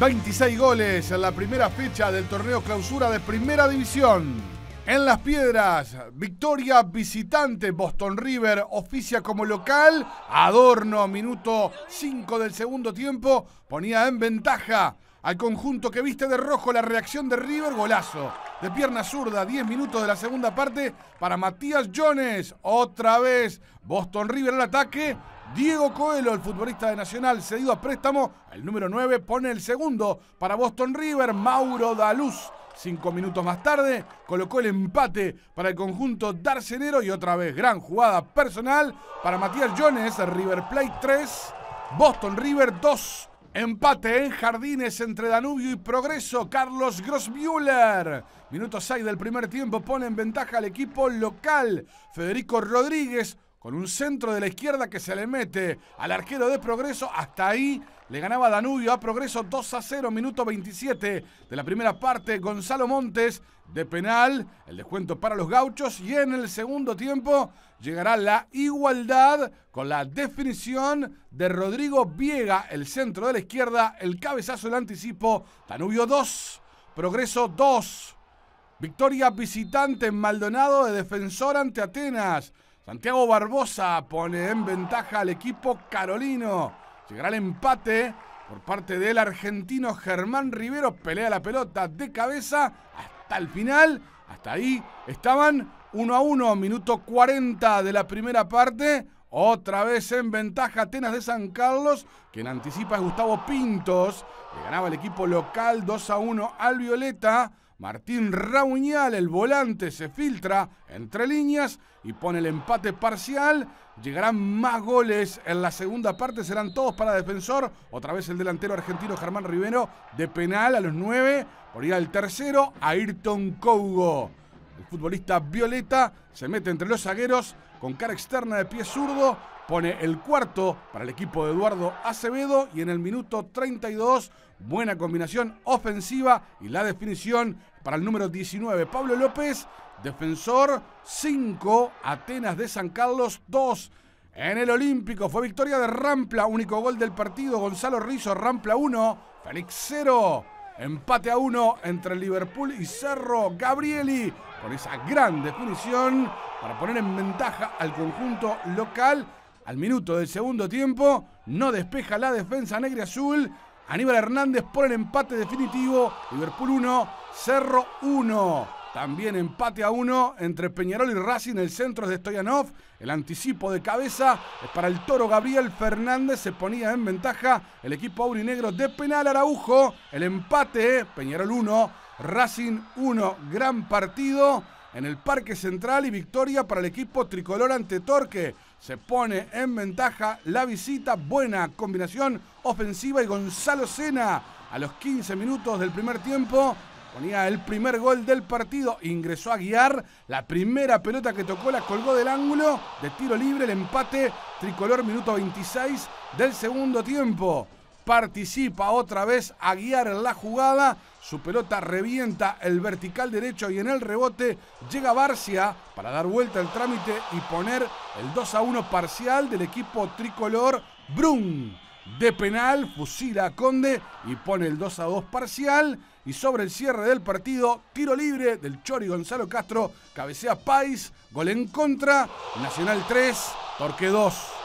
26 goles en la primera fecha del torneo clausura de Primera División. En Las Piedras, victoria visitante, Boston River oficia como local, Adorno, minuto 5 del segundo tiempo, ponía en ventaja al conjunto que viste de rojo la reacción de River, golazo de pierna zurda, 10 minutos de la segunda parte para Matías Jones, otra vez Boston River el ataque, Diego Coelho, el futbolista de Nacional, cedido a préstamo. El número 9 pone el segundo para Boston River, Mauro Daluz. Cinco minutos más tarde colocó el empate para el conjunto Darcenero y otra vez gran jugada personal para Matías Jones, River Plate 3, Boston River 2. Empate en Jardines entre Danubio y Progreso, Carlos Grossmüller. Minuto 6 del primer tiempo pone en ventaja al equipo local. Federico Rodríguez con un centro de la izquierda que se le mete al arquero de Progreso. Hasta ahí le ganaba Danubio a Progreso 2 a 0, minuto 27 de la primera parte. Gonzalo Montes de penal, el descuento para los gauchos. Y en el segundo tiempo llegará la igualdad con la definición de Rodrigo Viega, el centro de la izquierda, el cabezazo del anticipo. Danubio 2, Progreso 2. Victoria visitante en Maldonado de defensor ante Atenas. Santiago Barbosa pone en ventaja al equipo carolino. Llegará el empate por parte del argentino Germán Rivero. Pelea la pelota de cabeza hasta el final. Hasta ahí estaban 1 a 1, minuto 40 de la primera parte. Otra vez en ventaja Atenas de San Carlos. Quien anticipa es Gustavo Pintos. Le ganaba el equipo local 2 a 1 al Violeta. Martín Raúñal, el volante, se filtra entre líneas y pone el empate parcial. Llegarán más goles en la segunda parte, serán todos para defensor. Otra vez el delantero argentino Germán Rivero de penal a los nueve. Por ir al tercero, Ayrton Cougo. El futbolista Violeta se mete entre los zagueros con cara externa de pie zurdo. Pone el cuarto para el equipo de Eduardo Acevedo y en el minuto 32, buena combinación ofensiva y la definición para el número 19, Pablo López. Defensor 5, Atenas de San Carlos 2. En el Olímpico fue victoria de Rampla, único gol del partido, Gonzalo Rizzo Rampla 1, Félix 0. Empate a 1 entre Liverpool y Cerro Gabrieli, con esa gran definición para poner en ventaja al conjunto local. Al minuto del segundo tiempo, no despeja la defensa negra azul. Aníbal Hernández por el empate definitivo, Liverpool 1, Cerro 1. También empate a 1 entre Peñarol y Racing. El centro es de Stoyanov. El anticipo de cabeza es para el toro Gabriel Fernández. Se ponía en ventaja el equipo aurinegro de penal Araujo. El empate, Peñarol 1, Racing 1. Gran partido en el Parque Central y victoria para el equipo tricolor ante Torque. Se pone en ventaja la visita. Buena combinación ofensiva y Gonzalo Sena. A los 15 minutos del primer tiempo Ponía el primer gol del partido, ingresó a guiar, la primera pelota que tocó la colgó del ángulo, de tiro libre, el empate, tricolor minuto 26 del segundo tiempo. Participa otra vez a guiar en la jugada, su pelota revienta el vertical derecho y en el rebote llega Barcia para dar vuelta el trámite y poner el 2 a 1 parcial del equipo tricolor Brum de penal, fusila a Conde y pone el 2 a 2 parcial. Y sobre el cierre del partido, tiro libre del Chori Gonzalo Castro, cabecea Pais, gol en contra, Nacional 3, Torque 2.